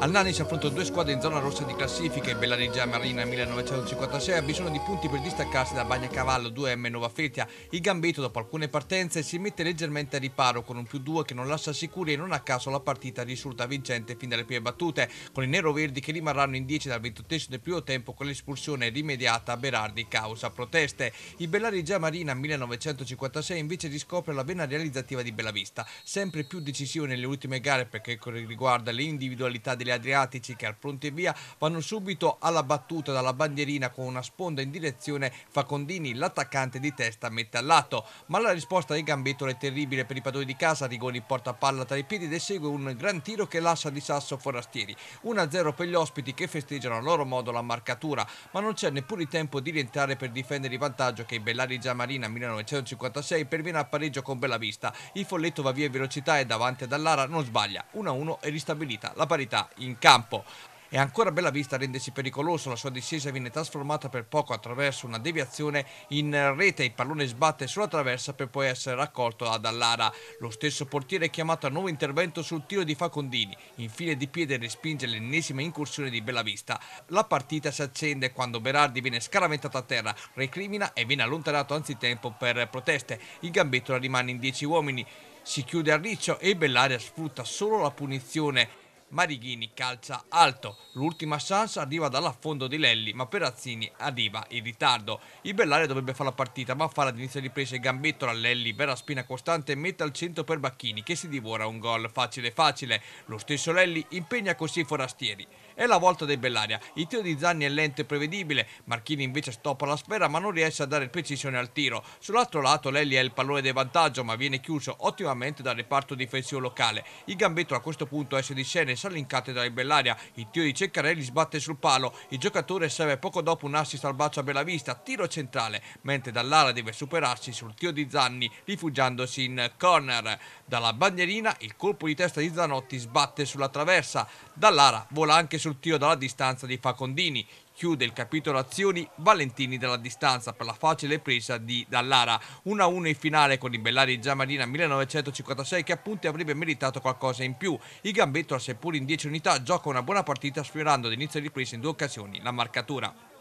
Al Nani si affrontano due squadre in zona rossa di classifica, il Bellarigia Marina 1956 ha bisogno di punti per distaccarsi da Bagnacavallo 2M Nova Fetia. Il Gambetto dopo alcune partenze si mette leggermente a riparo con un più 2 che non lascia sicuri e non a caso la partita risulta vincente fin dalle prime battute, con i nero-verdi che rimarranno in 10 dal 28 del primo tempo con l'espulsione rimediata a Berardi causa proteste. Il Bellarigia Marina 1956 invece riscopre la vena realizzativa di Bellavista, sempre più decisivo nelle ultime gare per che riguarda le individualità delle degli Adriatici che al pronte via vanno subito alla battuta dalla bandierina con una sponda in direzione Facondini, l'attaccante di testa mette a lato, ma la risposta di Gambetto è terribile per i padroni di casa, Rigoni porta palla tra i piedi ed esegue un gran tiro che lascia di sasso Forastieri, 1-0 per gli ospiti che festeggiano a loro modo la marcatura, ma non c'è neppure il tempo di rientrare per difendere il vantaggio che i Bellari Giamarina 1956 perviene a pareggio con Bellavista, il folletto va via in velocità e davanti ad Allara non sbaglia, 1-1 è ristabilita la parità in campo. E ancora bella vista rendersi pericoloso, la sua discesa viene trasformata per poco attraverso una deviazione in rete, il pallone sbatte sulla traversa per poi essere raccolto da Dallara. Lo stesso portiere è chiamato a nuovo intervento sul tiro di Facondini, infine di piede respinge l'ennesima incursione di Bellavista. La partita si accende quando Berardi viene scaraventato a terra, recrimina e viene allontanato anzitempo per proteste. Il gambettola rimane in 10 uomini. Si chiude a riccio e Bellaria sfrutta solo la punizione Marighini calcia alto. L'ultima chance arriva dall'affondo di Lelli, ma Perazzini arriva in ritardo. Il Bellare dovrebbe fare la partita, ma fa all'inizio ripresa il gambetto a Lelli, vera spina costante e mette al centro per Bacchini, che si divora un gol facile facile. Lo stesso Lelli impegna così i forastieri. È la volta dei Bellaria. Il tiro di Zanni è lento e prevedibile. Marchini invece stoppa la sfera ma non riesce a dare precisione al tiro. Sull'altro lato Lelli ha il pallone del vantaggio ma viene chiuso ottimamente dal reparto difensivo locale. Il gambetto a questo punto esce di scena rimessa linkate dai Bellaria. Il tiro di Ceccarelli sbatte sul palo. Il giocatore serve poco dopo un assist al bacio a Bellavista, tiro centrale, mentre dall'ala deve superarsi sul tiro di Zanni, rifugiandosi in corner. Dalla bandierina il colpo di testa di Zanotti sbatte sulla traversa. Dall'ara vola anche sul tiro dalla distanza di Facondini. Chiude il capitolo azioni Valentini dalla distanza per la facile presa di Dallara. 1-1 in finale con i Bellari Giamarina 1956 che appunto avrebbe meritato qualcosa in più. Il Gambetto, seppur in 10 unità, gioca una buona partita sfiorando ad inizio ripresa in due occasioni la marcatura.